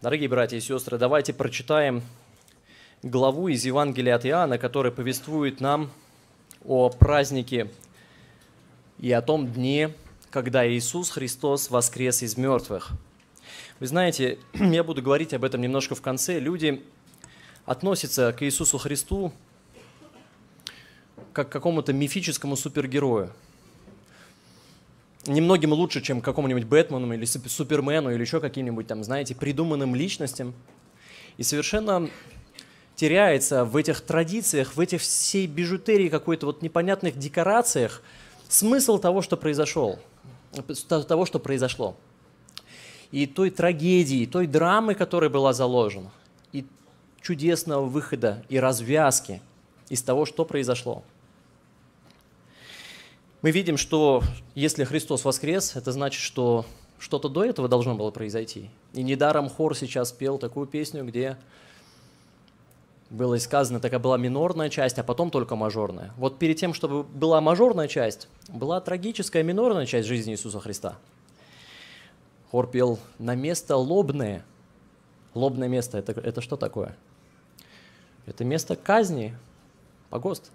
Дорогие братья и сестры, давайте прочитаем главу из Евангелия от Иоанна, которая повествует нам о празднике и о том дне, когда Иисус Христос воскрес из мертвых. Вы знаете, я буду говорить об этом немножко в конце. Люди относятся к Иисусу Христу как к какому-то мифическому супергерою – немногим лучше, чем какому-нибудь Бэтмену или Супермену или еще каким-нибудь там, знаете, придуманным личностям. И совершенно теряется в этих традициях, в этих всей бижутерии какой-то вот непонятных декорациях смысл того, что произошел, того, что произошло. И той трагедии, той драмы, которая была заложена, и чудесного выхода и развязки из того, что произошло мы видим, что если Христос воскрес, это значит, что что-то до этого должно было произойти. И недаром хор сейчас пел такую песню, где было сказано, такая была минорная часть, а потом только мажорная. Вот перед тем, чтобы была мажорная часть, была трагическая минорная часть жизни Иисуса Христа. Хор пел на место лобное. Лобное место это, это что такое? Это место казни, погост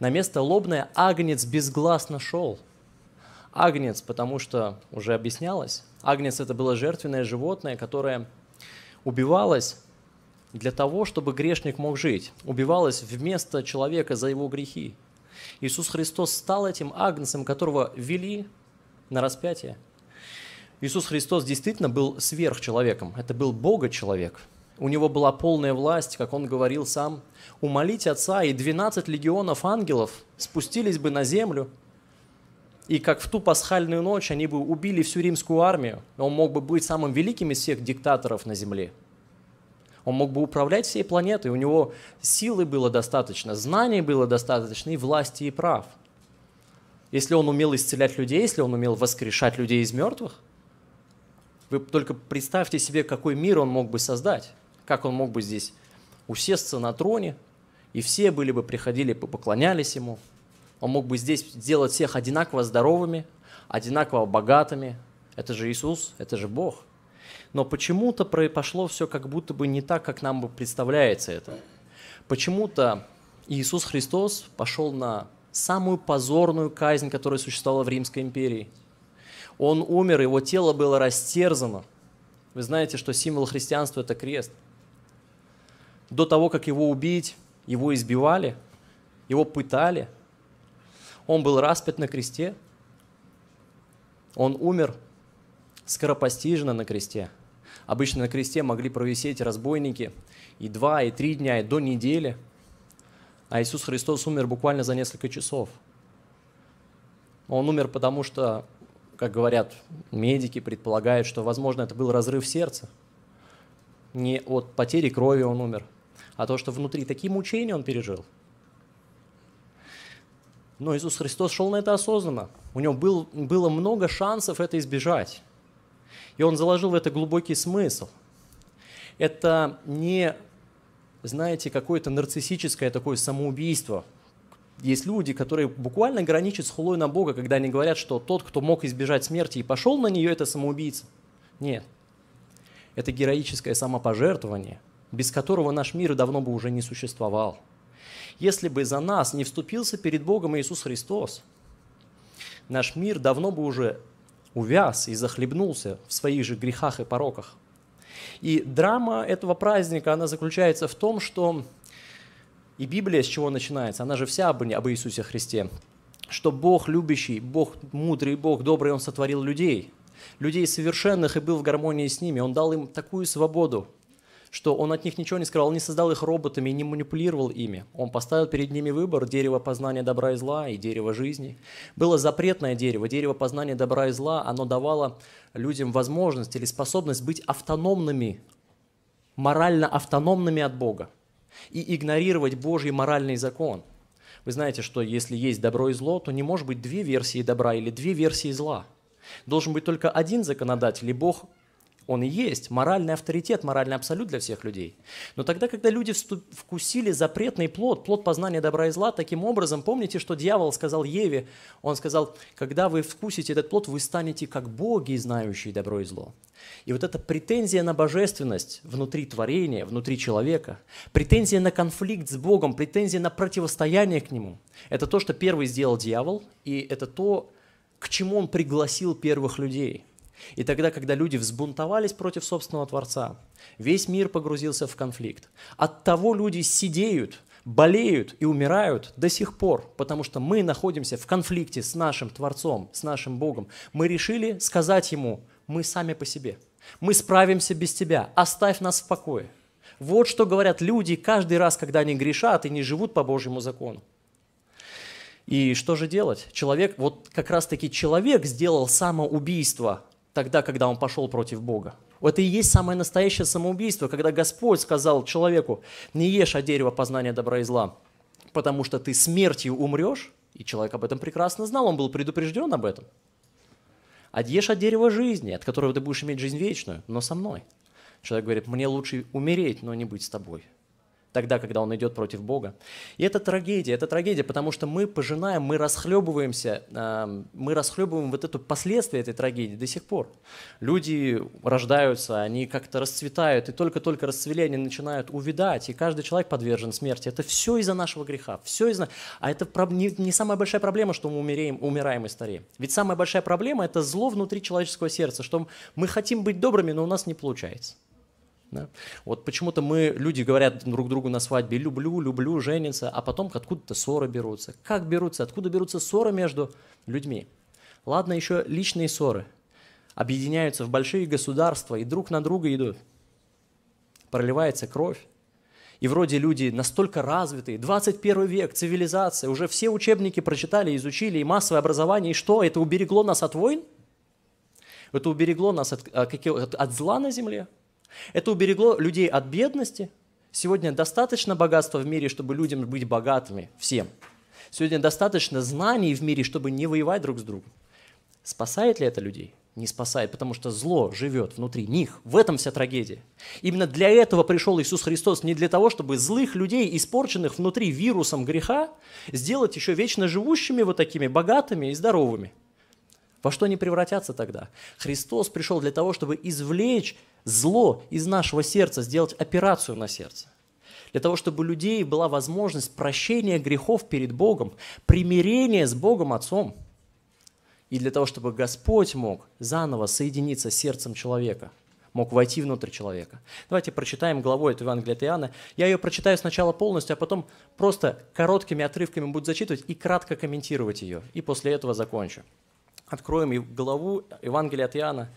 на место лобное агнец безгласно шел. Агнец, потому что уже объяснялось, агнец это было жертвенное животное, которое убивалось для того, чтобы грешник мог жить, убивалось вместо человека за его грехи. Иисус Христос стал этим агнцем, которого вели на распятие. Иисус Христос действительно был сверхчеловеком, это был Бога человек – у него была полная власть, как он говорил сам. Умолить отца, и 12 легионов ангелов спустились бы на землю, и как в ту пасхальную ночь они бы убили всю римскую армию. Он мог бы быть самым великим из всех диктаторов на земле. Он мог бы управлять всей планетой. У него силы было достаточно, знаний было достаточно, и власти, и прав. Если он умел исцелять людей, если он умел воскрешать людей из мертвых, вы только представьте себе, какой мир он мог бы создать. Как он мог бы здесь усесться на троне, и все были бы приходили и поклонялись ему. Он мог бы здесь сделать всех одинаково здоровыми, одинаково богатыми. Это же Иисус, это же Бог. Но почему-то пошло все как будто бы не так, как нам бы представляется это. Почему-то Иисус Христос пошел на самую позорную казнь, которая существовала в Римской империи. Он умер, его тело было растерзано. Вы знаете, что символ христианства – это крест – до того, как его убить, его избивали, его пытали. Он был распят на кресте. Он умер скоропостижно на кресте. Обычно на кресте могли провисеть разбойники и два, и три дня, и до недели. А Иисус Христос умер буквально за несколько часов. Он умер потому, что, как говорят медики, предполагают, что, возможно, это был разрыв сердца. Не от потери крови он умер – а то, что внутри такие мучения он пережил. Но Иисус Христос шел на это осознанно. У него был, было много шансов это избежать. И он заложил в это глубокий смысл. Это не, знаете, какое-то нарциссическое такое самоубийство. Есть люди, которые буквально граничат с хулой на Бога, когда они говорят, что тот, кто мог избежать смерти и пошел на нее, это самоубийца. Нет. Это героическое самопожертвование без которого наш мир давно бы уже не существовал. Если бы за нас не вступился перед Богом Иисус Христос, наш мир давно бы уже увяз и захлебнулся в своих же грехах и пороках. И драма этого праздника, она заключается в том, что и Библия с чего начинается? Она же вся об, об Иисусе Христе. Что Бог любящий, Бог мудрый, Бог добрый, Он сотворил людей. Людей совершенных и был в гармонии с ними. Он дал им такую свободу, что он от них ничего не скрывал, он не создал их роботами и не манипулировал ими. Он поставил перед ними выбор дерево познания добра и зла и дерево жизни. Было запретное дерево, дерево познания добра и зла, оно давало людям возможность или способность быть автономными, морально автономными от Бога и игнорировать Божий моральный закон. Вы знаете, что если есть добро и зло, то не может быть две версии добра или две версии зла. Должен быть только один законодатель, и Бог он и есть моральный авторитет, моральный абсолют для всех людей. Но тогда, когда люди вкусили запретный плод, плод познания добра и зла, таким образом, помните, что дьявол сказал Еве, он сказал, когда вы вкусите этот плод, вы станете как боги, знающие добро и зло. И вот эта претензия на божественность внутри творения, внутри человека, претензия на конфликт с Богом, претензия на противостояние к Нему, это то, что первый сделал дьявол, и это то, к чему он пригласил первых людей – и тогда, когда люди взбунтовались против собственного Творца, весь мир погрузился в конфликт. От того люди сидеют, болеют и умирают до сих пор, потому что мы находимся в конфликте с нашим Творцом, с нашим Богом. Мы решили сказать Ему, мы сами по себе, мы справимся без Тебя, оставь нас в покое. Вот что говорят люди каждый раз, когда они грешат и не живут по Божьему закону. И что же делать? Человек, вот как раз-таки человек сделал самоубийство, тогда, когда он пошел против Бога. Это и есть самое настоящее самоубийство, когда Господь сказал человеку, не ешь от дерева познания добра и зла, потому что ты смертью умрешь, и человек об этом прекрасно знал, он был предупрежден об этом. А ешь от дерева жизни, от которого ты будешь иметь жизнь вечную, но со мной. Человек говорит, мне лучше умереть, но не быть с тобой тогда, когда он идет против Бога. И это трагедия, это трагедия, потому что мы пожинаем, мы расхлебываемся, эм, мы расхлебываем вот это последствия этой трагедии до сих пор. Люди рождаются, они как-то расцветают, и только-только расцвели, они начинают увидать, и каждый человек подвержен смерти. Это все из-за нашего греха, все из-за... А это не самая большая проблема, что мы умеем, умираем и стареем. Ведь самая большая проблема – это зло внутри человеческого сердца, что мы хотим быть добрыми, но у нас не получается. Да? Вот почему-то мы, люди говорят друг другу на свадьбе «люблю», «люблю», «женится», а потом откуда-то ссоры берутся. Как берутся? Откуда берутся ссоры между людьми? Ладно, еще личные ссоры. Объединяются в большие государства и друг на друга идут. Проливается кровь. И вроде люди настолько развитые, 21 век, цивилизация, уже все учебники прочитали, изучили, и массовое образование, и что, это уберегло нас от войн? Это уберегло нас от, а, от, от зла на земле? Это уберегло людей от бедности. Сегодня достаточно богатства в мире, чтобы людям быть богатыми всем. Сегодня достаточно знаний в мире, чтобы не воевать друг с другом. Спасает ли это людей? Не спасает, потому что зло живет внутри них. В этом вся трагедия. Именно для этого пришел Иисус Христос, не для того, чтобы злых людей, испорченных внутри вирусом греха, сделать еще вечно живущими вот такими богатыми и здоровыми. Во что они превратятся тогда? Христос пришел для того, чтобы извлечь зло из нашего сердца, сделать операцию на сердце. Для того, чтобы у людей была возможность прощения грехов перед Богом, примирения с Богом Отцом. И для того, чтобы Господь мог заново соединиться с сердцем человека, мог войти внутрь человека. Давайте прочитаем главу этого Евангелия от Иоанна. Я ее прочитаю сначала полностью, а потом просто короткими отрывками буду зачитывать и кратко комментировать ее. И после этого закончу. Откроем главу Евангелия от Иоанна,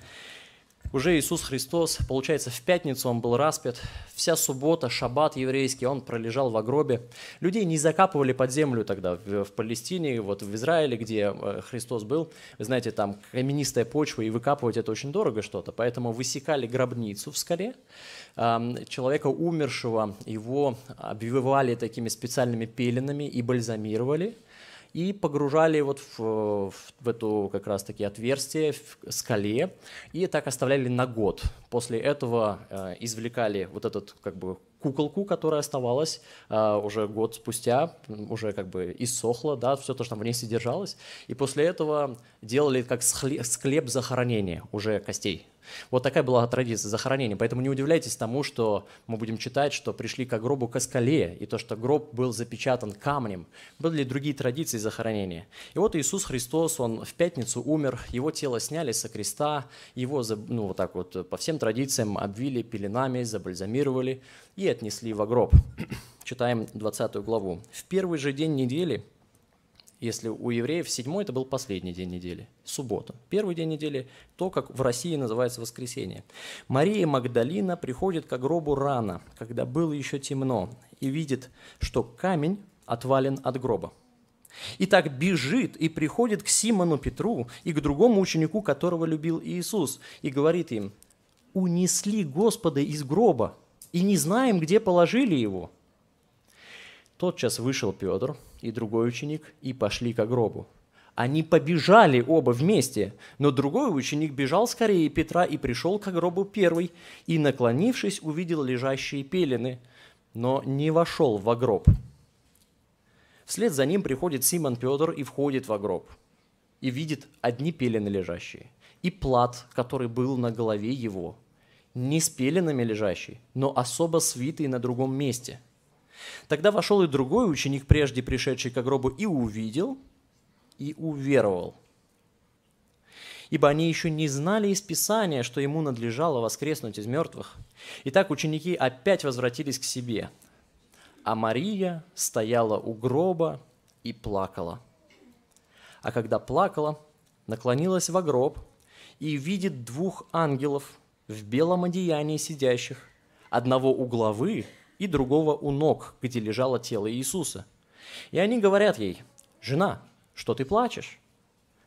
уже Иисус Христос, получается, в пятницу он был распят, вся суббота, шаббат еврейский, он пролежал в гробе. Людей не закапывали под землю тогда в, в Палестине, вот в Израиле, где э, Христос был. Вы знаете, там каменистая почва, и выкапывать это очень дорого что-то, поэтому высекали гробницу в скале. Человека умершего, его обвивали такими специальными пеленами и бальзамировали – и погружали вот в, в, в эту как раз таки отверстие в скале и так оставляли на год. После этого э, извлекали вот этот как бы куколку, которая оставалась э, уже год спустя, уже как бы иссохла, да, все то, что там в ней содержалось. И после этого делали как склеп захоронения уже костей вот такая была традиция захоронения. Поэтому не удивляйтесь тому, что мы будем читать, что пришли к гробу к скале и то, что гроб был запечатан камнем. Были другие традиции захоронения. И вот Иисус Христос, Он в пятницу умер, Его тело сняли со креста, Его, ну вот так вот, по всем традициям обвили пеленами, забальзамировали и отнесли в гроб. Читаем 20 главу. В первый же день недели – если у евреев седьмой это был последний день недели, суббота. Первый день недели – то, как в России называется воскресенье. Мария Магдалина приходит к гробу рано, когда было еще темно, и видит, что камень отвален от гроба. И так бежит и приходит к Симону Петру и к другому ученику, которого любил Иисус, и говорит им, «Унесли Господа из гроба, и не знаем, где положили его». Тотчас вышел Петр и другой ученик и пошли к гробу. Они побежали оба вместе, но другой ученик бежал скорее Петра и пришел к гробу первый, и, наклонившись, увидел лежащие пелены, но не вошел в во гроб. Вслед за ним приходит Симон Петр и входит в гроб, и видит одни пелены лежащие, и плат, который был на голове его, не с пеленами лежащий, но особо свитый на другом месте – Тогда вошел и другой ученик, прежде пришедший к гробу, и увидел, и уверовал. Ибо они еще не знали из Писания, что ему надлежало воскреснуть из мертвых. Итак, ученики опять возвратились к себе, а Мария стояла у гроба и плакала. А когда плакала, наклонилась во гроб и видит двух ангелов в белом одеянии сидящих, одного у главы, и другого у ног, где лежало тело Иисуса. И они говорят ей, «Жена, что ты плачешь?»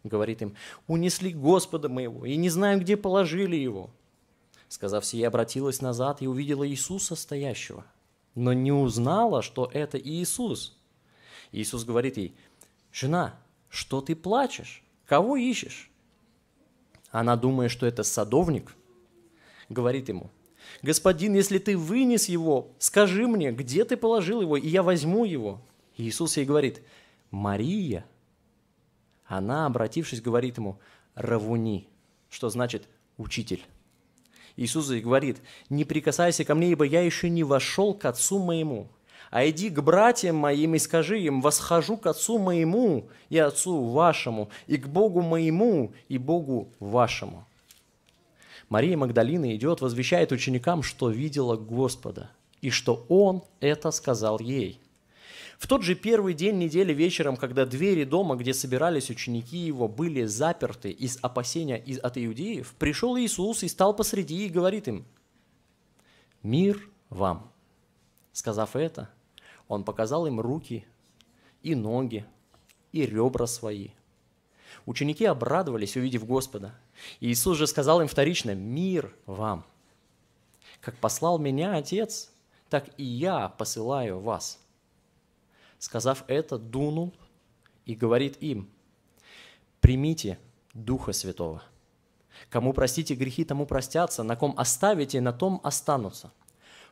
Говорит им, «Унесли Господа моего, и не знаем, где положили его». Сказав сие, обратилась назад и увидела Иисуса стоящего, но не узнала, что это Иисус. Иисус говорит ей, «Жена, что ты плачешь? Кого ищешь?» Она, думая, что это садовник, говорит ему – «Господин, если ты вынес его, скажи мне, где ты положил его, и я возьму его». Иисус ей говорит, «Мария». Она, обратившись, говорит ему, «Равуни», что значит «учитель». Иисус ей говорит, «Не прикасайся ко мне, ибо я еще не вошел к отцу моему, а иди к братьям моим и скажи им, восхожу к отцу моему и отцу вашему, и к Богу моему и Богу вашему». Мария Магдалина идет, возвещает ученикам, что видела Господа, и что Он это сказал ей. В тот же первый день недели вечером, когда двери дома, где собирались ученики его, были заперты из опасения от иудеев, пришел Иисус и стал посреди и говорит им, «Мир вам!» Сказав это, он показал им руки и ноги, и ребра свои. Ученики обрадовались, увидев Господа – и Иисус же сказал им вторично, мир вам. Как послал меня Отец, так и я посылаю вас. Сказав это, дунул и говорит им, примите Духа Святого. Кому простите грехи, тому простятся, на ком оставите, на том останутся.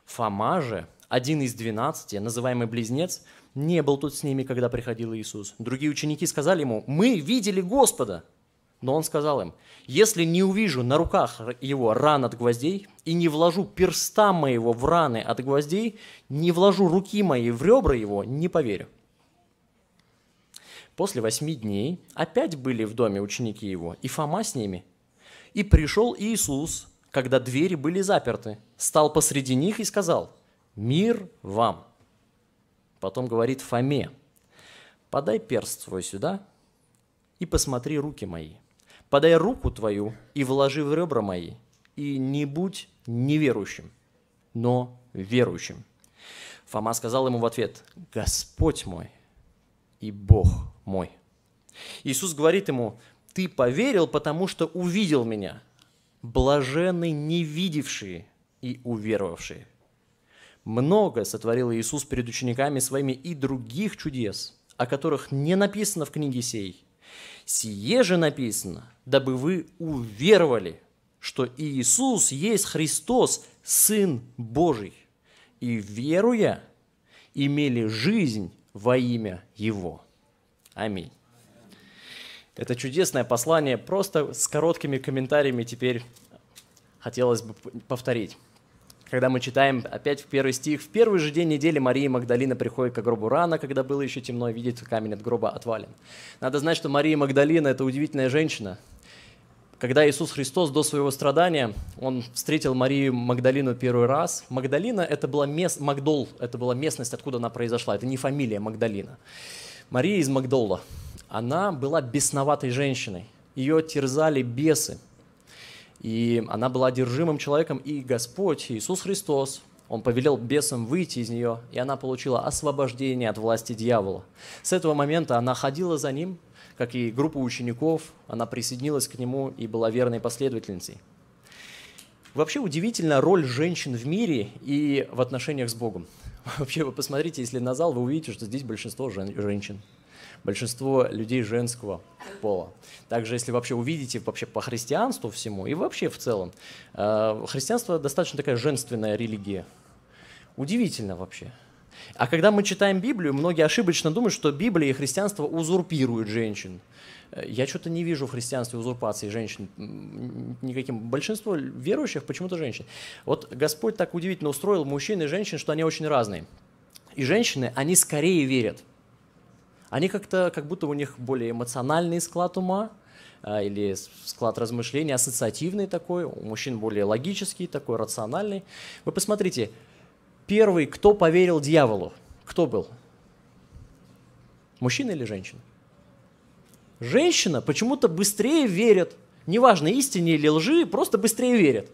Фома же, один из двенадцати, называемый близнец, не был тут с ними, когда приходил Иисус. Другие ученики сказали ему, мы видели Господа – но он сказал им, если не увижу на руках его ран от гвоздей, и не вложу перста моего в раны от гвоздей, не вложу руки мои в ребра его, не поверю. После восьми дней опять были в доме ученики его, и Фома с ними. И пришел Иисус, когда двери были заперты, стал посреди них и сказал, «Мир вам!» Потом говорит Фоме, «Подай перст свой сюда и посмотри руки мои, Подай руку твою и вложи в ребра мои, и не будь неверующим, но верующим. Фома сказал ему в ответ, Господь мой и Бог мой. Иисус говорит ему, ты поверил, потому что увидел меня. Блаженны невидевшие и уверовавшие. Много сотворил Иисус перед учениками своими и других чудес, о которых не написано в книге сей, Сие же написано, дабы вы уверовали, что Иисус есть Христос, Сын Божий, и, веруя, имели жизнь во имя Его. Аминь. Это чудесное послание, просто с короткими комментариями теперь хотелось бы повторить когда мы читаем опять в первый стих, «В первый же день недели Мария Магдалина приходит к гробу рано, когда было еще темно, и видит, камень от гроба отвален». Надо знать, что Мария Магдалина – это удивительная женщина. Когда Иисус Христос до своего страдания, он встретил Марию Магдалину первый раз. Магдалина – это была, мест, Магдол, это была местность, откуда она произошла. Это не фамилия Магдалина. Мария из Магдола. Она была бесноватой женщиной. Ее терзали бесы – и она была одержимым человеком, и Господь, Иисус Христос, он повелел бесам выйти из нее, и она получила освобождение от власти дьявола. С этого момента она ходила за ним, как и группа учеников, она присоединилась к нему и была верной последовательницей. Вообще удивительна роль женщин в мире и в отношениях с Богом. Вообще вы посмотрите, если на зал, вы увидите, что здесь большинство жен- женщин большинство людей женского пола. Также, если вообще увидите вообще по христианству всему и вообще в целом, э, христианство достаточно такая женственная религия. Удивительно вообще. А когда мы читаем Библию, многие ошибочно думают, что Библия и христианство узурпируют женщин. Э, я что-то не вижу в христианстве узурпации женщин никаким. Большинство верующих почему-то женщин. Вот Господь так удивительно устроил мужчин и женщин, что они очень разные. И женщины, они скорее верят – они как-то, как будто у них более эмоциональный склад ума, а, или склад размышлений ассоциативный такой, у мужчин более логический, такой рациональный. Вы посмотрите, первый, кто поверил дьяволу, кто был? Мужчина или женщина? Женщина почему-то быстрее верит, неважно истине или лжи, просто быстрее верит.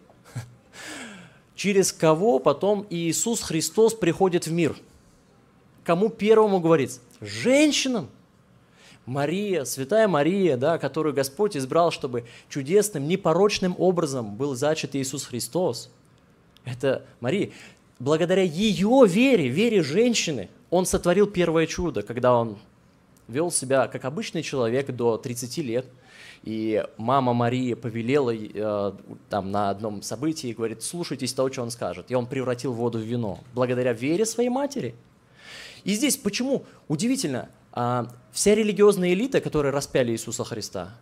Через кого потом Иисус Христос приходит в мир? Кому первому говорится? Женщинам. Мария, святая Мария, да, которую Господь избрал, чтобы чудесным, непорочным образом был зачат Иисус Христос. Это Мария. Благодаря ее вере, вере женщины, он сотворил первое чудо, когда он вел себя как обычный человек до 30 лет. И мама Марии повелела э, там на одном событии, говорит, слушайтесь того, что он скажет. И он превратил воду в вино. Благодаря вере своей матери – и здесь почему удивительно, а, вся религиозная элита, которая распяли Иисуса Христа,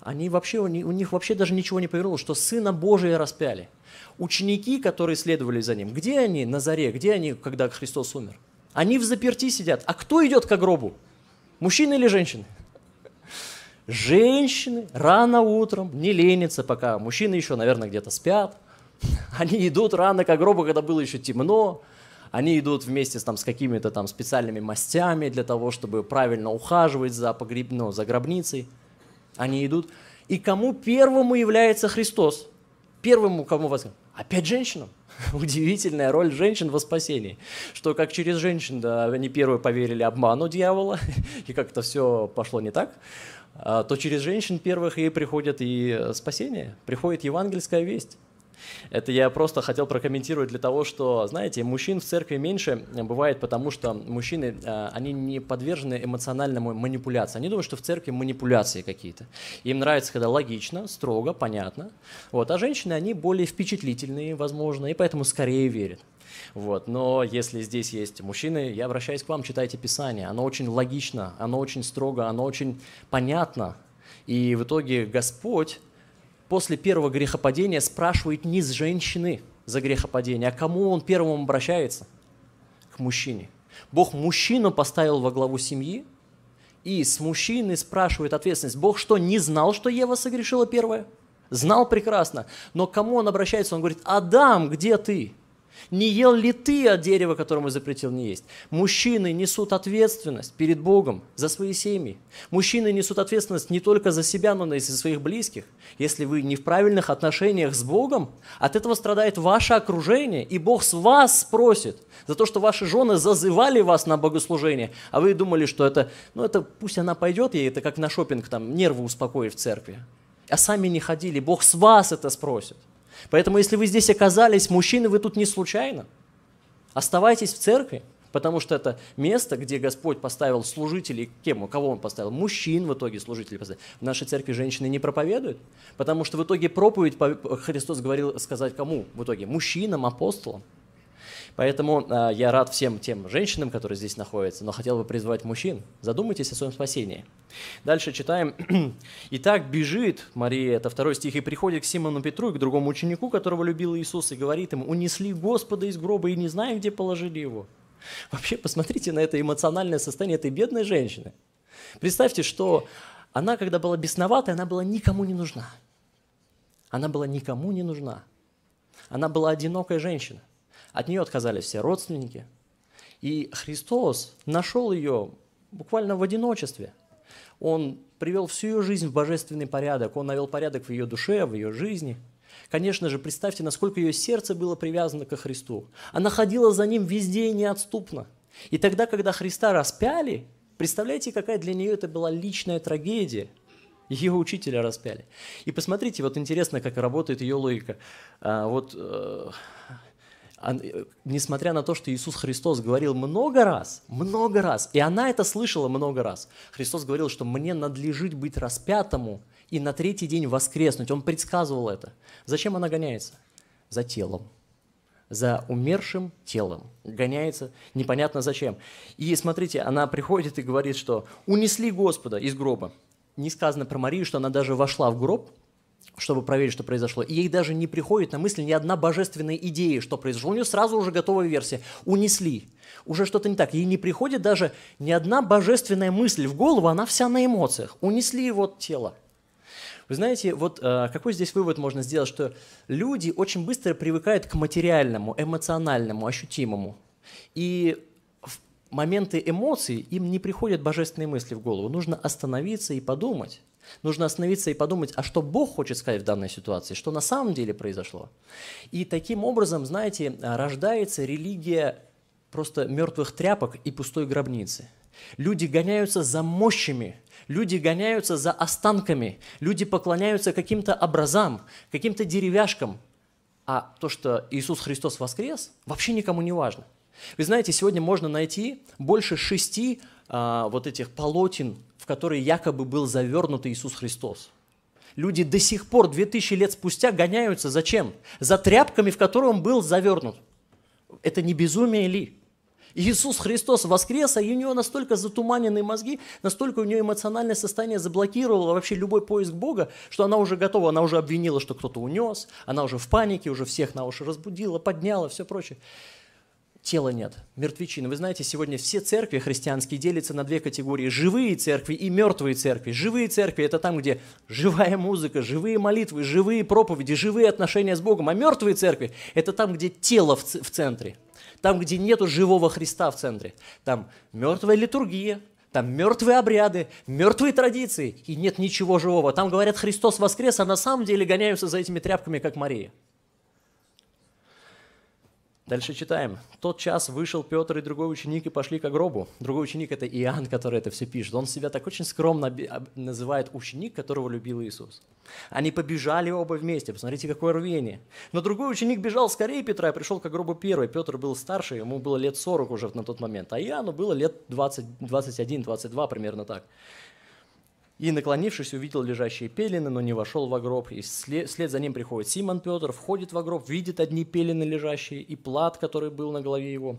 они вообще, у них вообще даже ничего не повернулось, что Сына Божия распяли. Ученики, которые следовали за Ним, где они на заре, где они, когда Христос умер? Они в заперти сидят. А кто идет к гробу? Мужчины или женщины? Женщины рано утром не ленятся пока. Мужчины еще, наверное, где-то спят. Они идут рано к гробу, когда было еще темно они идут вместе с, там, с какими-то там специальными мастями для того, чтобы правильно ухаживать за, погреб... ну, за гробницей. Они идут. И кому первому является Христос? Первому кому вас? Опять женщинам. Удивительная роль женщин во спасении. Что как через женщин да, они первые поверили обману дьявола, и как-то все пошло не так, а, то через женщин первых и приходит и э, спасение, приходит евангельская весть. Это я просто хотел прокомментировать для того, что, знаете, мужчин в церкви меньше э, бывает, потому что мужчины, э, они не подвержены эмоциональному манипуляции. Они думают, что в церкви манипуляции какие-то. Им нравится, когда логично, строго, понятно. Вот. А женщины, они более впечатлительные, возможно, и поэтому скорее верят. Вот. Но если здесь есть мужчины, я обращаюсь к вам, читайте Писание. Оно очень логично, оно очень строго, оно очень понятно. И в итоге Господь после первого грехопадения спрашивает не с женщины за грехопадение, а кому он первым обращается? К мужчине. Бог мужчину поставил во главу семьи, и с мужчины спрашивает ответственность. Бог что, не знал, что Ева согрешила первая? Знал прекрасно. Но кому он обращается? Он говорит, Адам, где ты? Не ел ли ты от дерева, которому запретил не есть? Мужчины несут ответственность перед Богом за свои семьи. Мужчины несут ответственность не только за себя, но и за своих близких. Если вы не в правильных отношениях с Богом, от этого страдает ваше окружение, и Бог с вас спросит за то, что ваши жены зазывали вас на богослужение, а вы думали, что это, ну это пусть она пойдет, ей это как на шопинг там нервы успокоит в церкви. А сами не ходили, Бог с вас это спросит. Поэтому, если вы здесь оказались, мужчины, вы тут не случайно. Оставайтесь в церкви, потому что это место, где Господь поставил служителей, кем, кого Он поставил? Мужчин в итоге служителей поставил. В нашей церкви женщины не проповедуют, потому что в итоге проповедь Христос говорил сказать кому в итоге? Мужчинам, апостолам. Поэтому э, я рад всем тем женщинам, которые здесь находятся, но хотел бы призвать мужчин. Задумайтесь о своем спасении. Дальше читаем. «Итак, бежит Мария, это второй стих, и приходит к Симону Петру и к другому ученику, которого любил Иисус, и говорит ему, «Унесли Господа из гроба, и не знаю, где положили его». Вообще, посмотрите на это эмоциональное состояние этой бедной женщины. Представьте, что она, когда была бесноватая, она была никому не нужна. Она была никому не нужна. Она была одинокая женщина. От нее отказались все родственники. И Христос нашел ее буквально в одиночестве. Он привел всю ее жизнь в божественный порядок, он навел порядок в ее душе, в ее жизни. Конечно же, представьте, насколько ее сердце было привязано ко Христу. Она ходила за ним везде и неотступно. И тогда, когда Христа распяли, представляете, какая для нее это была личная трагедия – ее учителя распяли. И посмотрите, вот интересно, как работает ее логика. А, вот э, а, э, несмотря на то, что Иисус Христос говорил много раз, много раз, и она это слышала много раз, Христос говорил, что мне надлежит быть распятому и на третий день воскреснуть. Он предсказывал это. Зачем она гоняется? За телом за умершим телом. Гоняется непонятно зачем. И смотрите, она приходит и говорит, что унесли Господа из гроба. Не сказано про Марию, что она даже вошла в гроб, чтобы проверить, что произошло. И ей даже не приходит на мысль ни одна божественная идея, что произошло. У нее сразу уже готовая версия. Унесли. Уже что-то не так. Ей не приходит даже ни одна божественная мысль в голову, она вся на эмоциях. Унесли вот тело. Вы знаете, вот э, какой здесь вывод можно сделать, что люди очень быстро привыкают к материальному, эмоциональному, ощутимому. И в моменты эмоций им не приходят божественные мысли в голову. Нужно остановиться и подумать Нужно остановиться и подумать, а что Бог хочет сказать в данной ситуации, что на самом деле произошло. И таким образом, знаете, рождается религия просто мертвых тряпок и пустой гробницы. Люди гоняются за мощами, люди гоняются за останками, люди поклоняются каким-то образам, каким-то деревяшкам. А то, что Иисус Христос воскрес, вообще никому не важно. Вы знаете, сегодня можно найти больше шести а, вот этих полотен в который якобы был завернут Иисус Христос. Люди до сих пор, 2000 лет спустя, гоняются зачем? За тряпками, в которые он был завернут. Это не безумие ли? Иисус Христос воскрес, а у него настолько затуманенные мозги, настолько у нее эмоциональное состояние заблокировало вообще любой поиск Бога, что она уже готова, она уже обвинила, что кто-то унес, она уже в панике, уже всех на уши разбудила, подняла, все прочее тела нет, мертвечины. Вы знаете, сегодня все церкви христианские делятся на две категории – живые церкви и мертвые церкви. Живые церкви – это там, где живая музыка, живые молитвы, живые проповеди, живые отношения с Богом. А мертвые церкви – это там, где тело в, центре, там, где нету живого Христа в центре. Там мертвая литургия, там мертвые обряды, мертвые традиции, и нет ничего живого. Там говорят «Христос воскрес», а на самом деле гоняются за этими тряпками, как Мария – Дальше читаем. «Тот час вышел Петр и другой ученик и пошли к гробу». Другой ученик – это Иоанн, который это все пишет. Он себя так очень скромно называет ученик, которого любил Иисус. Они побежали оба вместе. Посмотрите, какое рвение. Но другой ученик бежал скорее Петра и пришел к гробу первый. Петр был старше, ему было лет 40 уже на тот момент, а Иоанну было лет 20, 21-22, примерно так. И, наклонившись, увидел лежащие пелены, но не вошел в гроб. И след, за ним приходит Симон Петр, входит в гроб, видит одни пелены лежащие, и плат, который был на голове его,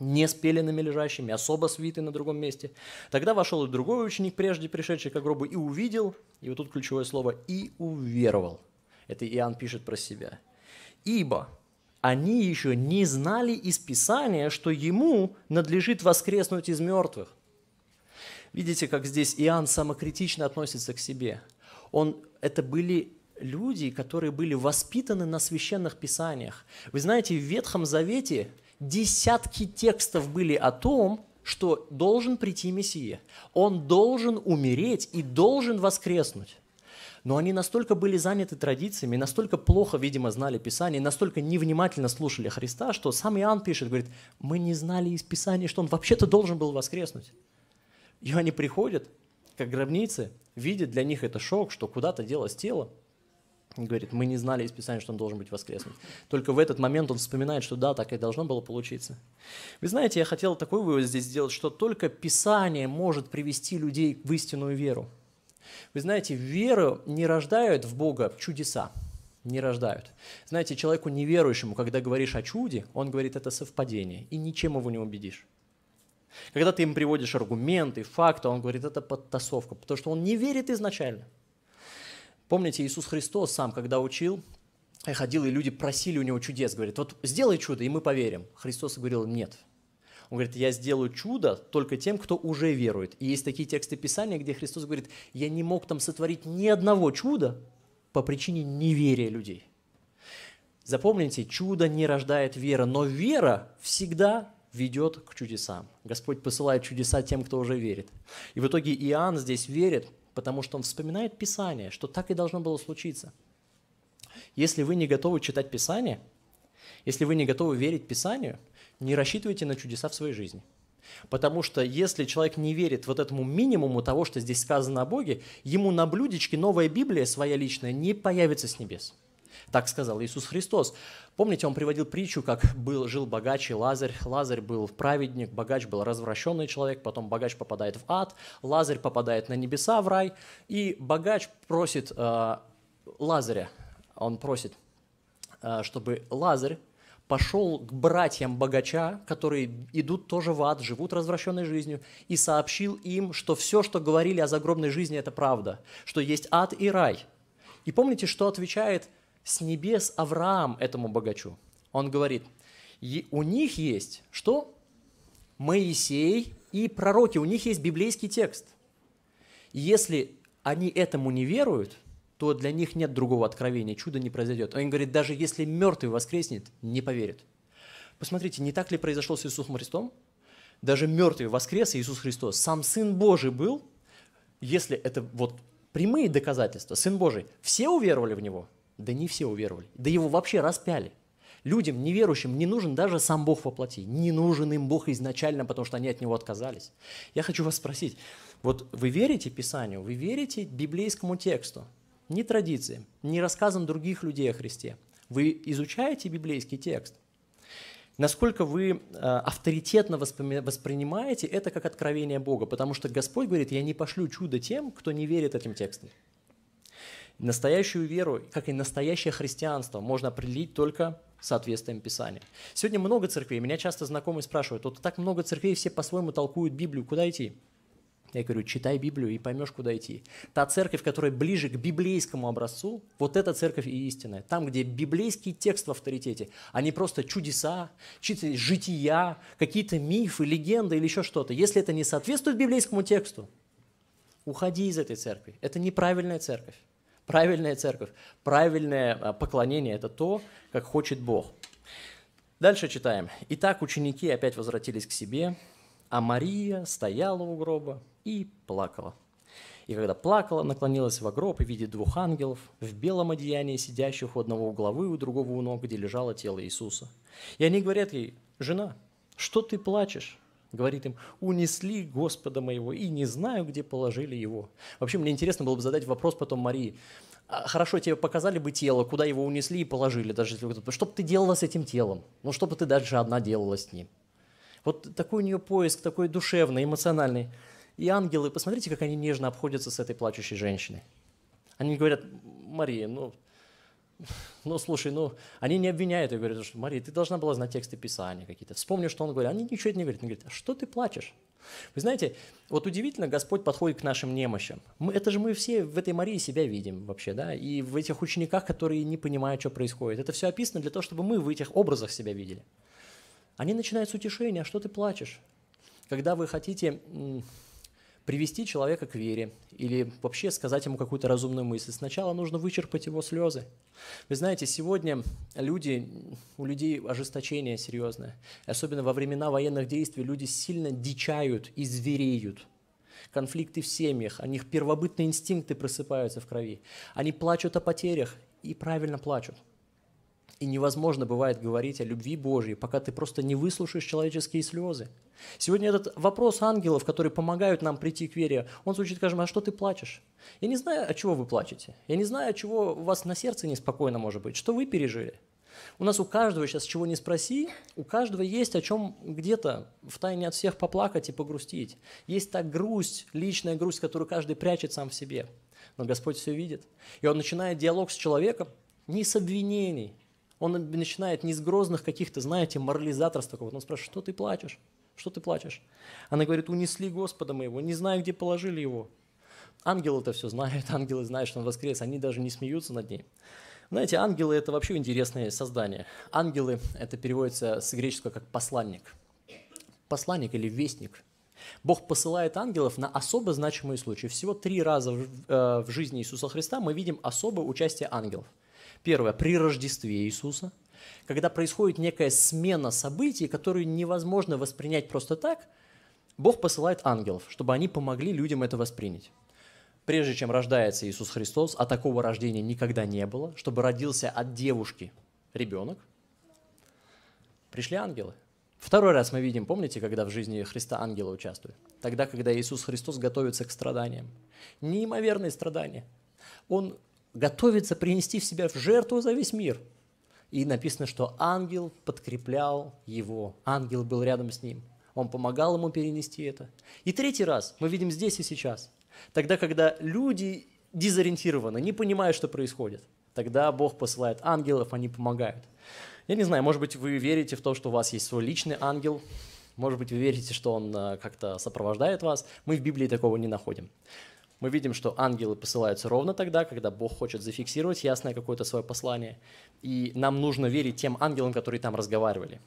не с пеленами лежащими, особо свиты на другом месте. Тогда вошел и другой ученик, прежде пришедший к гробу, и увидел, и вот тут ключевое слово, и уверовал. Это Иоанн пишет про себя. Ибо они еще не знали из Писания, что ему надлежит воскреснуть из мертвых. Видите, как здесь Иоанн самокритично относится к себе. Он, это были люди, которые были воспитаны на священных писаниях. Вы знаете, в Ветхом Завете десятки текстов были о том, что должен прийти Мессия. Он должен умереть и должен воскреснуть. Но они настолько были заняты традициями, настолько плохо, видимо, знали Писание, настолько невнимательно слушали Христа, что сам Иоанн пишет, говорит, мы не знали из Писания, что он вообще-то должен был воскреснуть. И они приходят, как гробницы, видят для них это шок, что куда-то делось тело. И говорит, мы не знали из Писания, что он должен быть воскреснут. Только в этот момент он вспоминает, что да, так и должно было получиться. Вы знаете, я хотел такой вывод здесь сделать, что только Писание может привести людей в истинную веру. Вы знаете, веру не рождают в Бога чудеса, не рождают. Знаете, человеку неверующему, когда говоришь о чуде, он говорит, это совпадение, и ничем его не убедишь. Когда ты им приводишь аргументы, факты, он говорит, это подтасовка, потому что он не верит изначально. Помните, Иисус Христос сам, когда учил, ходил, и люди просили у него чудес, говорит, вот сделай чудо, и мы поверим. Христос говорил, нет. Он говорит, я сделаю чудо только тем, кто уже верует. И есть такие тексты Писания, где Христос говорит, я не мог там сотворить ни одного чуда по причине неверия людей. Запомните, чудо не рождает вера, но вера всегда ведет к чудесам. Господь посылает чудеса тем, кто уже верит. И в итоге Иоанн здесь верит, потому что он вспоминает Писание, что так и должно было случиться. Если вы не готовы читать Писание, если вы не готовы верить Писанию, не рассчитывайте на чудеса в своей жизни. Потому что если человек не верит вот этому минимуму того, что здесь сказано о Боге, ему на блюдечке новая Библия, своя личная, не появится с небес. Так сказал Иисус Христос. Помните, он приводил притчу, как был, жил богач и Лазарь. Лазарь был праведник, богач был развращенный человек, потом богач попадает в ад, Лазарь попадает на небеса, в рай, и богач просит э, Лазаря, он просит, э, чтобы Лазарь пошел к братьям богача, которые идут тоже в ад, живут развращенной жизнью, и сообщил им, что все, что говорили о загробной жизни, это правда, что есть ад и рай. И помните, что отвечает – с небес Авраам этому богачу. Он говорит, у них есть что? Моисей и пророки, у них есть библейский текст. Если они этому не веруют, то для них нет другого откровения, чудо не произойдет. Он говорит, даже если мертвый воскреснет, не поверит. Посмотрите, не так ли произошло с Иисусом Христом? Даже мертвый воскрес Иисус Христос. Сам Сын Божий был, если это вот прямые доказательства, Сын Божий, все уверовали в Него? Да не все уверовали. Да его вообще распяли. Людям неверующим не нужен даже сам Бог воплоти. Не нужен им Бог изначально, потому что они от него отказались. Я хочу вас спросить, вот вы верите Писанию, вы верите библейскому тексту, не традициям, не рассказам других людей о Христе. Вы изучаете библейский текст. Насколько вы э, авторитетно воспринимаете это как откровение Бога, потому что Господь говорит, я не пошлю чудо тем, кто не верит этим текстам. Настоящую веру, как и настоящее христианство, можно определить только соответствием Писания. Сегодня много церквей, меня часто знакомые спрашивают, вот так много церквей, все по-своему толкуют Библию, куда идти? Я говорю, читай Библию и поймешь, куда идти. Та церковь, которая ближе к библейскому образцу, вот эта церковь и истинная. Там, где библейский текст в авторитете, а не просто чудеса, чьи жития, какие-то мифы, легенды или еще что-то. Если это не соответствует библейскому тексту, уходи из этой церкви. Это неправильная церковь. Правильная церковь, правильное а, поклонение – это то, как хочет Бог. Дальше читаем. «Итак, ученики опять возвратились к себе, а Мария стояла у гроба и плакала. И когда плакала, наклонилась во гроб и видит двух ангелов в белом одеянии, сидящих у одного у головы, у другого у ног, где лежало тело Иисуса. И они говорят ей, «Жена, что ты плачешь?» говорит им, унесли Господа моего, и не знаю, где положили его. Вообще, мне интересно было бы задать вопрос потом Марии. «А хорошо, тебе показали бы тело, куда его унесли и положили, даже если что бы ты делала с этим телом? Ну, что бы ты дальше одна делала с ним? Вот такой у нее поиск, такой душевный, эмоциональный. И ангелы, посмотрите, как они нежно обходятся с этой плачущей женщиной. Они говорят, Мария, ну ну, слушай, ну, они не обвиняют ее, говорят, что, Мария, ты должна была знать тексты Писания какие-то. Вспомни, что он говорит. Они ничего это не говорят. Они говорят, а что ты плачешь? Вы знаете, вот удивительно, Господь подходит к нашим немощам. Мы, это же мы все в этой Марии себя видим вообще, да, и в этих учениках, которые не понимают, что происходит. Это все описано для того, чтобы мы в этих образах себя видели. Они начинают с утешения, а что ты плачешь? Когда вы хотите привести человека к вере или вообще сказать ему какую-то разумную мысль. Сначала нужно вычерпать его слезы. Вы знаете, сегодня люди, у людей ожесточение серьезное. Особенно во времена военных действий люди сильно дичают и звереют. Конфликты в семьях, у них первобытные инстинкты просыпаются в крови. Они плачут о потерях и правильно плачут – и невозможно бывает говорить о любви Божьей, пока ты просто не выслушаешь человеческие слезы. Сегодня этот вопрос ангелов, которые помогают нам прийти к вере, он звучит, скажем, а что ты плачешь? Я не знаю, от чего вы плачете. Я не знаю, от чего у вас на сердце неспокойно может быть. Что вы пережили? У нас у каждого, сейчас чего не спроси, у каждого есть о чем где-то в тайне от всех поплакать и погрустить. Есть та грусть, личная грусть, которую каждый прячет сам в себе. Но Господь все видит. И Он начинает диалог с человеком не с обвинений, он начинает не с грозных каких-то, знаете, морализаторств такого. Он спрашивает, что ты плачешь? Что ты плачешь? Она говорит, унесли Господа моего, не знаю, где положили его. Ангелы это все знают, ангелы знают, что он воскрес, они даже не смеются над ней. Знаете, ангелы – это вообще интересное создание. Ангелы – это переводится с греческого как посланник. Посланник или вестник. Бог посылает ангелов на особо значимые случаи. Всего три раза в, э, в жизни Иисуса Христа мы видим особое участие ангелов – Первое, при Рождестве Иисуса, когда происходит некая смена событий, которую невозможно воспринять просто так, Бог посылает ангелов, чтобы они помогли людям это воспринять. Прежде чем рождается Иисус Христос, а такого рождения никогда не было, чтобы родился от девушки ребенок, пришли ангелы. Второй раз мы видим, помните, когда в жизни Христа ангелы участвуют? Тогда, когда Иисус Христос готовится к страданиям. Неимоверные страдания. Он готовится принести в себя в жертву за весь мир. И написано, что ангел подкреплял его, ангел был рядом с ним. Он помогал ему перенести это. И третий раз мы видим здесь и сейчас. Тогда, когда люди дезориентированы, не понимают, что происходит, тогда Бог посылает ангелов, они помогают. Я не знаю, может быть, вы верите в то, что у вас есть свой личный ангел, может быть, вы верите, что он э, как-то сопровождает вас. Мы в Библии такого не находим. Мы видим, что ангелы посылаются ровно тогда, когда Бог хочет зафиксировать ясное какое-то свое послание. И нам нужно верить тем ангелам, которые там разговаривали.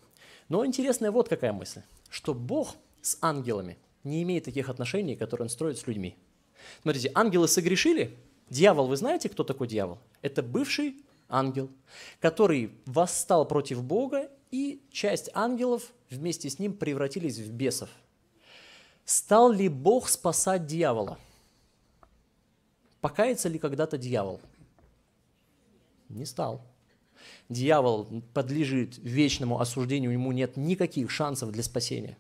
Но интересная вот какая мысль, что Бог с ангелами не имеет таких отношений, которые он строит с людьми. Смотрите, ангелы согрешили, дьявол, вы знаете, кто такой дьявол? Это бывший ангел, который восстал против Бога, и часть ангелов вместе с ним превратились в бесов. Стал ли Бог спасать дьявола? Покаяться ли когда-то дьявол? Не стал. Дьявол подлежит вечному осуждению, ему нет никаких шансов для спасения.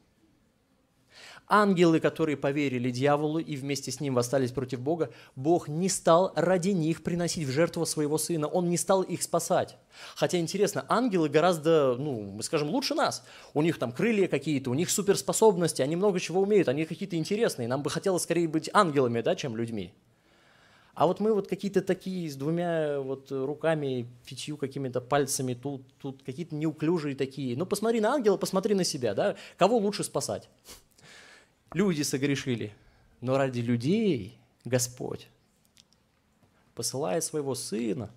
Ангелы, которые поверили дьяволу и вместе с ним восстались против Бога, Бог не стал ради них приносить в жертву своего сына, он не стал их спасать. Хотя интересно, ангелы гораздо, ну, мы скажем, лучше нас. У них там крылья какие-то, у них суперспособности, они много чего умеют, они какие-то интересные. Нам бы хотелось скорее быть ангелами, да, чем людьми. А вот мы вот какие-то такие с двумя э, вот э, руками, пятью какими-то пальцами, тут, тут какие-то неуклюжие такие. Ну, посмотри на ангела, посмотри на себя, да? Кого лучше спасать? Люди согрешили. Но ради людей Господь посылает своего Сына.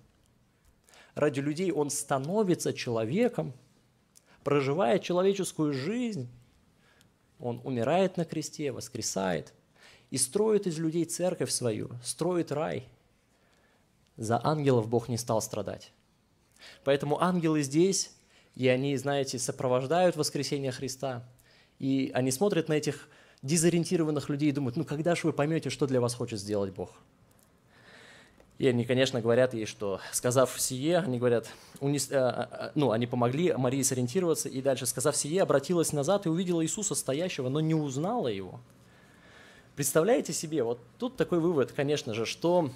Ради людей Он становится человеком, проживает человеческую жизнь. Он умирает на кресте, воскресает – и строит из людей церковь свою, строит рай. За ангелов Бог не стал страдать. Поэтому ангелы здесь, и они, знаете, сопровождают воскресение Христа. И они смотрят на этих дезориентированных людей и думают, ну когда же вы поймете, что для вас хочет сделать Бог? И они, конечно, говорят ей, что, сказав сие, они говорят, унес, э, э, э, ну, они помогли Марии сориентироваться, и дальше, сказав сие, обратилась назад и увидела Иисуса стоящего, но не узнала его. Представляете себе, вот тут такой вывод, конечно же, что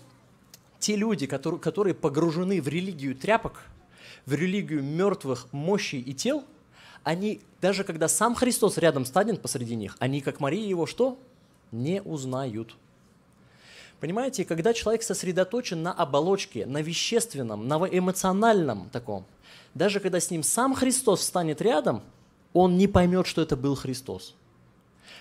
те люди, которые, которые погружены в религию тряпок, в религию мертвых мощей и тел, они, даже когда сам Христос рядом станет посреди них, они, как Мария его, что? Не узнают. Понимаете, когда человек сосредоточен на оболочке, на вещественном, на эмоциональном таком, даже когда с ним сам Христос встанет рядом, он не поймет, что это был Христос.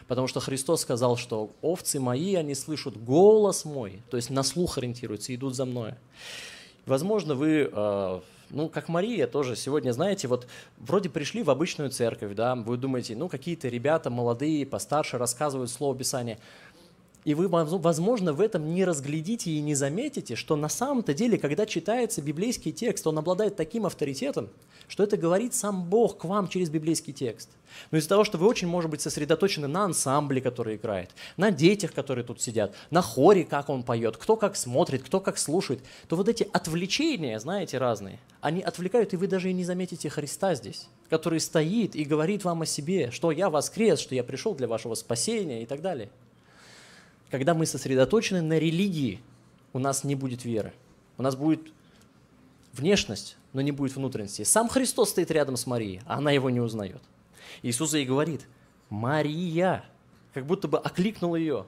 Потому что Христос сказал, что овцы мои, они слышат голос мой, то есть на слух ориентируются, идут за мной. Возможно, вы э, ну, как Мария тоже сегодня, знаете, вот вроде пришли в обычную церковь, да, вы думаете, ну, какие-то ребята молодые, постарше рассказывают Слово Писания, и вы, возможно, в этом не разглядите и не заметите, что на самом-то деле, когда читается библейский текст, он обладает таким авторитетом, что это говорит сам Бог к вам через библейский текст. Но из-за того, что вы очень, может быть, сосредоточены на ансамбле, который играет, на детях, которые тут сидят, на хоре, как он поет, кто как смотрит, кто как слушает, то вот эти отвлечения, знаете, разные, они отвлекают, и вы даже и не заметите Христа здесь, который стоит и говорит вам о себе, что я воскрес, что я пришел для вашего спасения и так далее. Когда мы сосредоточены на религии, у нас не будет веры. У нас будет внешность, но не будет внутренности. Сам Христос стоит рядом с Марией, а она его не узнает. Иисус ей говорит, «Мария!» Как будто бы окликнул ее.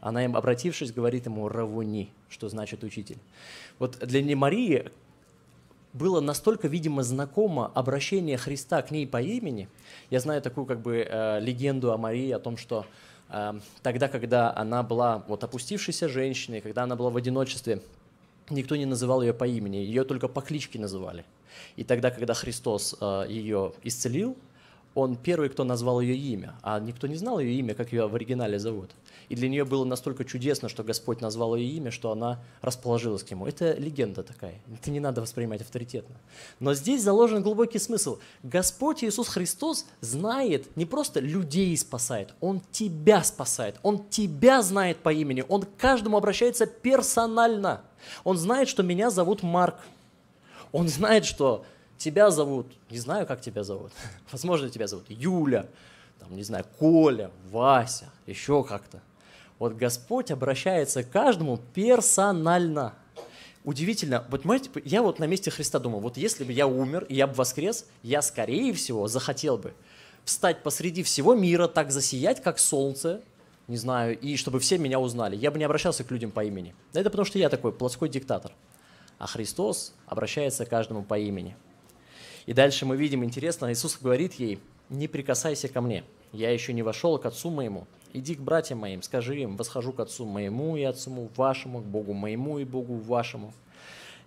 Она, им, обратившись, говорит ему «Равуни», что значит «учитель». Вот для Марии было настолько, видимо, знакомо обращение Христа к ней по имени. Я знаю такую как бы э, легенду о Марии, о том, что Эм, тогда, когда она была вот опустившейся женщиной, когда она была в одиночестве, никто не называл ее по имени, ее только по кличке называли. И тогда, когда Христос э, ее исцелил, он первый, кто назвал ее имя, а никто не знал ее имя, как ее в оригинале зовут. И для нее было настолько чудесно, что Господь назвал ее имя, что она расположилась к нему. Это легенда такая, это не надо воспринимать авторитетно. Но здесь заложен глубокий смысл. Господь Иисус Христос знает, не просто людей спасает, Он тебя спасает, Он тебя знает по имени, Он к каждому обращается персонально. Он знает, что меня зовут Марк. Он знает, что Тебя зовут, не знаю, как тебя зовут, возможно, тебя зовут Юля, там, не знаю, Коля, Вася, еще как-то. Вот Господь обращается к каждому персонально. Удивительно, вот понимаете, я вот на месте Христа думал, вот если бы я умер и я бы воскрес, я, скорее всего, захотел бы встать посреди всего мира, так засиять, как солнце, не знаю, и чтобы все меня узнали. Я бы не обращался к людям по имени. Это потому, что я такой плоской диктатор. А Христос обращается к каждому по имени. И дальше мы видим, интересно, Иисус говорит ей, не прикасайся ко мне, я еще не вошел к отцу моему, иди к братьям моим, скажи им, восхожу к отцу моему и отцу вашему, к Богу моему и Богу вашему.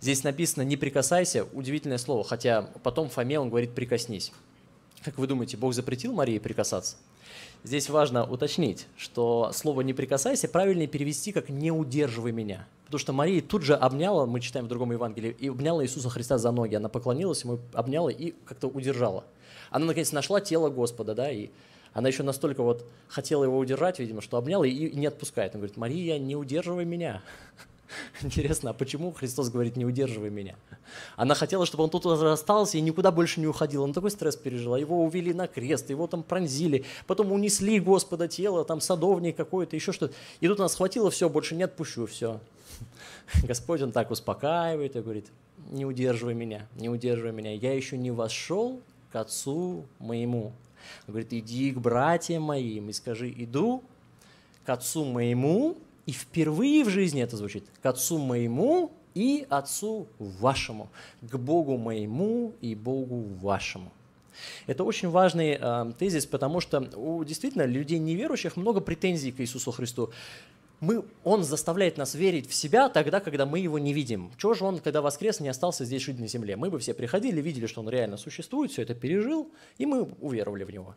Здесь написано «не прикасайся», удивительное слово, хотя потом Фоме он говорит «прикоснись». Как вы думаете, Бог запретил Марии прикасаться? Здесь важно уточнить, что слово «не прикасайся» правильно перевести как «не удерживай меня». Потому что Мария тут же обняла, мы читаем в другом Евангелии, и обняла Иисуса Христа за ноги. Она поклонилась ему, обняла и как-то удержала. Она, наконец, нашла тело Господа, да, и она еще настолько вот хотела его удержать, видимо, что обняла и не отпускает. Он говорит, Мария, не удерживай меня. Интересно, а почему Христос говорит, не удерживай меня? Она хотела, чтобы он тут остался и никуда больше не уходил. Он такой стресс пережила. Его увели на крест, его там пронзили, потом унесли Господа тело, там садовник какой-то, еще что-то. И тут она схватила, все, больше не отпущу, все. Господь, Он так успокаивает и говорит, не удерживай меня, не удерживай меня, я еще не вошел к отцу моему. Он говорит, иди к братьям моим и скажи, иду к отцу моему, и впервые в жизни это звучит, к отцу моему и отцу вашему, к Богу моему и Богу вашему. Это очень важный э, тезис, потому что у действительно людей неверующих много претензий к Иисусу Христу мы, он заставляет нас верить в себя тогда, когда мы его не видим. Чего же он, когда воскрес, не остался здесь жить на земле? Мы бы все приходили, видели, что он реально существует, все это пережил, и мы уверовали в него.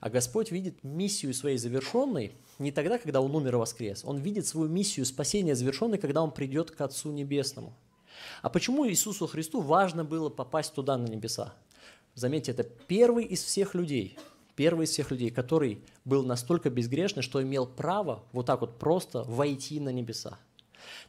А Господь видит миссию своей завершенной не тогда, когда он умер и воскрес. Он видит свою миссию спасения завершенной, когда он придет к Отцу Небесному. А почему Иисусу Христу важно было попасть туда, на небеса? Заметьте, это первый из всех людей – первый из всех людей, который был настолько безгрешный, что имел право вот так вот просто войти на небеса.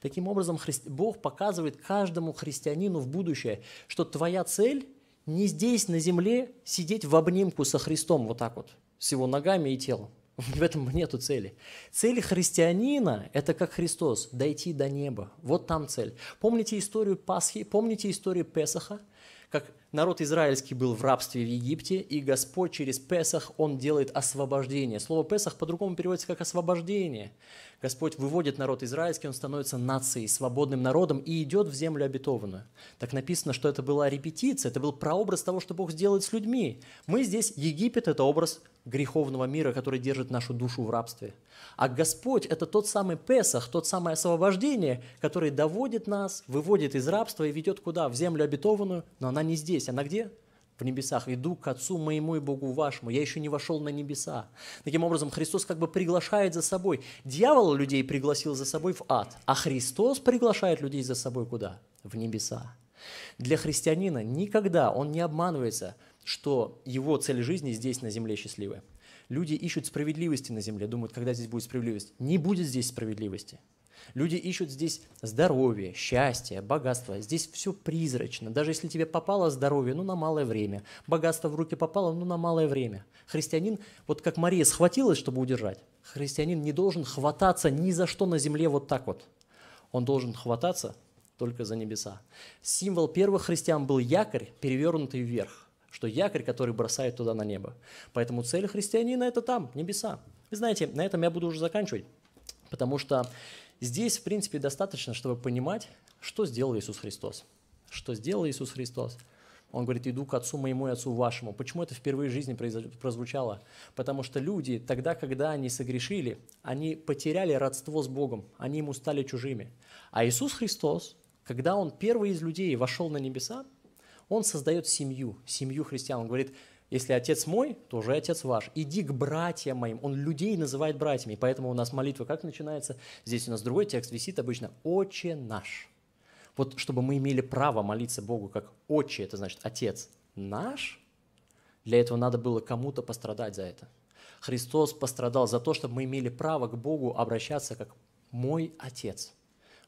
Таким образом, Христ... Бог показывает каждому христианину в будущее, что твоя цель не здесь, на земле, сидеть в обнимку со Христом вот так вот, с его ногами и телом. В этом нету цели. Цель христианина – это как Христос, дойти до неба. Вот там цель. Помните историю Пасхи, помните историю Песаха, как Народ израильский был в рабстве в Египте, и Господь через Песах, Он делает освобождение. Слово Песах по-другому переводится как освобождение. Господь выводит народ израильский, он становится нацией, свободным народом и идет в землю обетованную. Так написано, что это была репетиция, это был прообраз того, что Бог сделает с людьми. Мы здесь, Египет – это образ греховного мира, который держит нашу душу в рабстве. А Господь – это тот самый Песах, тот самое освобождение, который доводит нас, выводит из рабства и ведет куда? В землю обетованную, но она не здесь. Она где? в небесах, иду к Отцу моему и Богу вашему, я еще не вошел на небеса. Таким образом, Христос как бы приглашает за собой. Дьявол людей пригласил за собой в ад, а Христос приглашает людей за собой куда? В небеса. Для христианина никогда он не обманывается – что его цель жизни здесь, на земле, счастливая. Люди ищут справедливости на земле, думают, когда здесь будет справедливость. Не будет здесь справедливости. Люди ищут здесь здоровье, счастье, богатство. Здесь все призрачно. Даже если тебе попало здоровье, ну на малое время. Богатство в руки попало, ну на малое время. Христианин, вот как Мария схватилась, чтобы удержать, христианин не должен хвататься ни за что на земле вот так вот. Он должен хвататься только за небеса. Символ первых христиан был якорь, перевернутый вверх что якорь, который бросает туда на небо. Поэтому цель христианина – это там, небеса. Вы знаете, на этом я буду уже заканчивать, потому что здесь, в принципе, достаточно, чтобы понимать, что сделал Иисус Христос. Что сделал Иисус Христос? Он говорит, иду к отцу моему и отцу вашему. Почему это впервые в жизни прозвучало? Потому что люди тогда, когда они согрешили, они потеряли родство с Богом, они ему стали чужими. А Иисус Христос, когда он первый из людей вошел на небеса, он создает семью, семью христиан. Он говорит, если отец мой, то уже отец ваш. Иди к братьям моим. Он людей называет братьями. Поэтому у нас молитва как начинается? Здесь у нас другой текст висит обычно. «Отче наш». Вот чтобы мы имели право молиться Богу как «Отче», это значит «Отец наш», для этого надо было кому-то пострадать за это. Христос пострадал за то, чтобы мы имели право к Богу обращаться как «Мой Отец».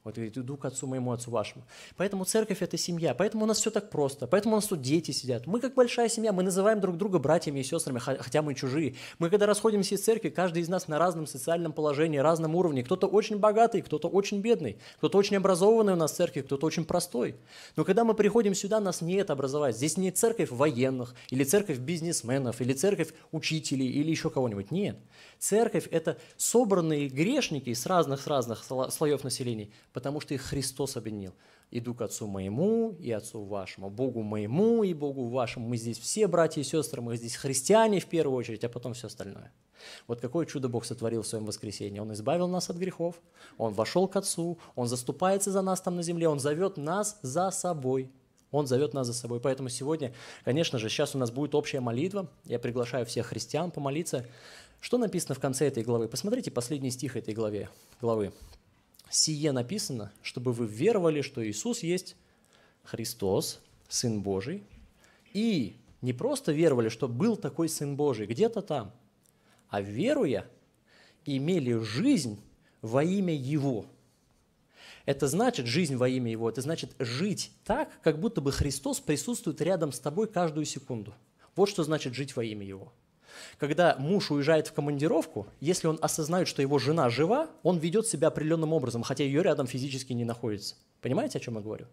Вот говорит, иду к отцу моему, отцу вашему. Поэтому церковь – это семья, поэтому у нас все так просто, поэтому у нас тут дети сидят. Мы как большая семья, мы называем друг друга братьями и сестрами, хотя мы чужие. Мы когда расходимся из церкви, каждый из нас на разном социальном положении, разном уровне. Кто-то очень богатый, кто-то очень бедный, кто-то очень образованный у нас в церкви, кто-то очень простой. Но когда мы приходим сюда, нас не это образовать. Здесь не церковь военных, или церковь бизнесменов, или церковь учителей, или еще кого-нибудь. Нет. Церковь – это собранные грешники из разных, с разных слоев населения, потому что их Христос объединил. Иду к Отцу моему и Отцу вашему, Богу моему и Богу вашему. Мы здесь все братья и сестры, мы здесь христиане в первую очередь, а потом все остальное. Вот какое чудо Бог сотворил в своем воскресении. Он избавил нас от грехов, Он вошел к Отцу, Он заступается за нас там на земле, Он зовет нас за собой – он зовет нас за собой. Поэтому сегодня, конечно же, сейчас у нас будет общая молитва. Я приглашаю всех христиан помолиться. Что написано в конце этой главы? Посмотрите последний стих этой главе, главы. «Сие написано, чтобы вы веровали, что Иисус есть Христос, Сын Божий, и не просто веровали, что был такой Сын Божий где-то там, а веруя, имели жизнь во имя Его». Это значит жизнь во имя Его, это значит жить так, как будто бы Христос присутствует рядом с тобой каждую секунду. Вот что значит жить во имя Его. Когда муж уезжает в командировку, если он осознает, что его жена жива, он ведет себя определенным образом, хотя ее рядом физически не находится. Понимаете, о чем я говорю?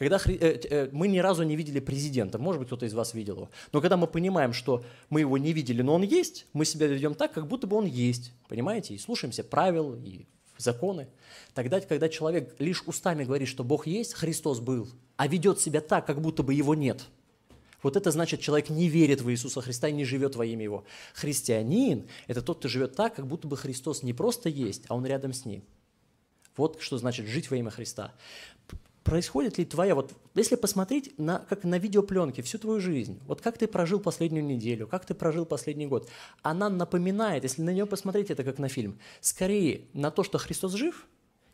Когда хри... э, э, мы ни разу не видели президента, может быть, кто-то из вас видел его, но когда мы понимаем, что мы его не видели, но он есть, мы себя ведем так, как будто бы он есть, понимаете, и слушаемся правил, и законы. Тогда, когда человек лишь устами говорит, что Бог есть, Христос был, а ведет себя так, как будто бы его нет, вот это значит, человек не верит в Иисуса Христа и не живет во имя Его. Христианин – это тот, кто живет так, как будто бы Христос не просто есть, а он рядом с ним. Вот что значит жить во имя Христа происходит ли твоя, вот если посмотреть на, как на видеопленке всю твою жизнь, вот как ты прожил последнюю неделю, как ты прожил последний год, она напоминает, если на нее посмотреть это как на фильм, скорее на то, что Христос жив,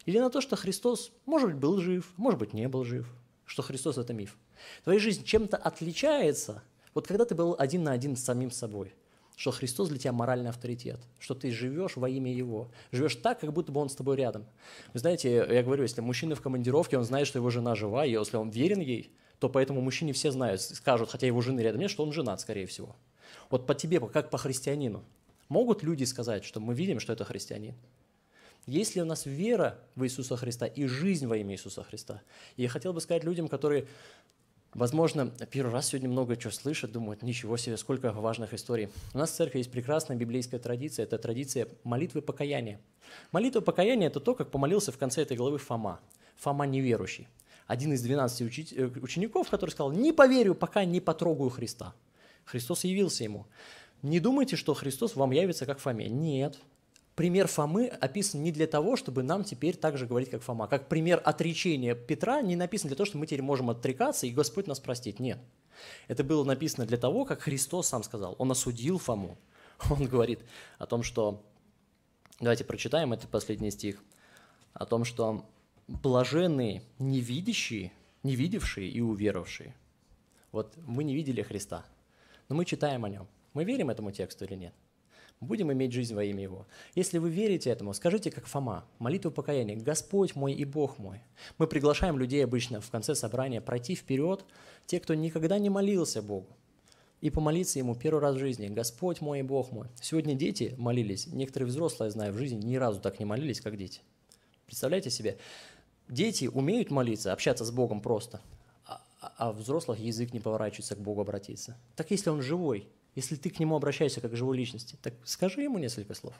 или на то, что Христос, может быть, был жив, может быть, не был жив, что Христос – это миф. Твоя жизнь чем-то отличается, вот когда ты был один на один с самим собой – что Христос для тебя моральный авторитет, что ты живешь во имя Его, живешь так, как будто бы Он с тобой рядом. Вы знаете, я говорю, если мужчина в командировке, он знает, что его жена жива, и если он верен ей, то поэтому мужчине все знают, скажут, хотя его жены рядом нет, что он женат, скорее всего. Вот по тебе, как по христианину, могут люди сказать, что мы видим, что это христианин? Есть ли у нас вера в Иисуса Христа и жизнь во имя Иисуса Христа? И я хотел бы сказать людям, которые Возможно, первый раз сегодня много чего слышат, думают, ничего себе, сколько важных историй. У нас в церкви есть прекрасная библейская традиция, это традиция молитвы покаяния. Молитва покаяния – это то, как помолился в конце этой главы Фома. Фома неверующий. Один из 12 э, учеников, который сказал, не поверю, пока не потрогаю Христа. Христос явился ему. Не думайте, что Христос вам явится как Фоме. Нет, пример Фомы описан не для того, чтобы нам теперь так же говорить, как Фома. Как пример отречения Петра не написан для того, что мы теперь можем отрекаться, и Господь нас простит. Нет. Это было написано для того, как Христос сам сказал. Он осудил Фому. Он говорит о том, что... Давайте прочитаем этот последний стих. О том, что блаженные невидящие, невидевшие и уверовавшие. Вот мы не видели Христа, но мы читаем о нем. Мы верим этому тексту или нет? будем иметь жизнь во имя Его. Если вы верите этому, скажите, как Фома, молитву покаяния, «Господь мой и Бог мой». Мы приглашаем людей обычно в конце собрания пройти вперед, те, кто никогда не молился Богу, и помолиться Ему первый раз в жизни, «Господь мой и Бог мой». Сегодня дети молились, некоторые взрослые, знаю, в жизни ни разу так не молились, как дети. Представляете себе? Дети умеют молиться, общаться с Богом просто, а, а, а взрослых язык не поворачивается к Богу обратиться. Так если он живой, если ты к нему обращаешься как к живой личности, так скажи ему несколько слов.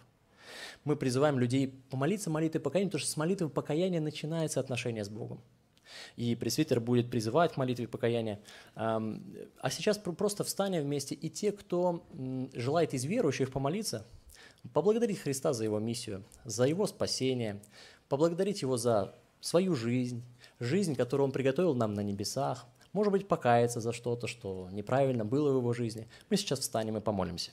Мы призываем людей помолиться молитвой покаяния, потому что с молитвы покаяния начинается отношение с Богом. И пресвитер будет призывать к молитве покаяния. А сейчас просто встанем вместе, и те, кто желает из верующих помолиться, поблагодарить Христа за его миссию, за его спасение, поблагодарить его за свою жизнь, жизнь, которую он приготовил нам на небесах, может быть, покаяться за что-то, что неправильно было в его жизни. Мы сейчас встанем и помолимся.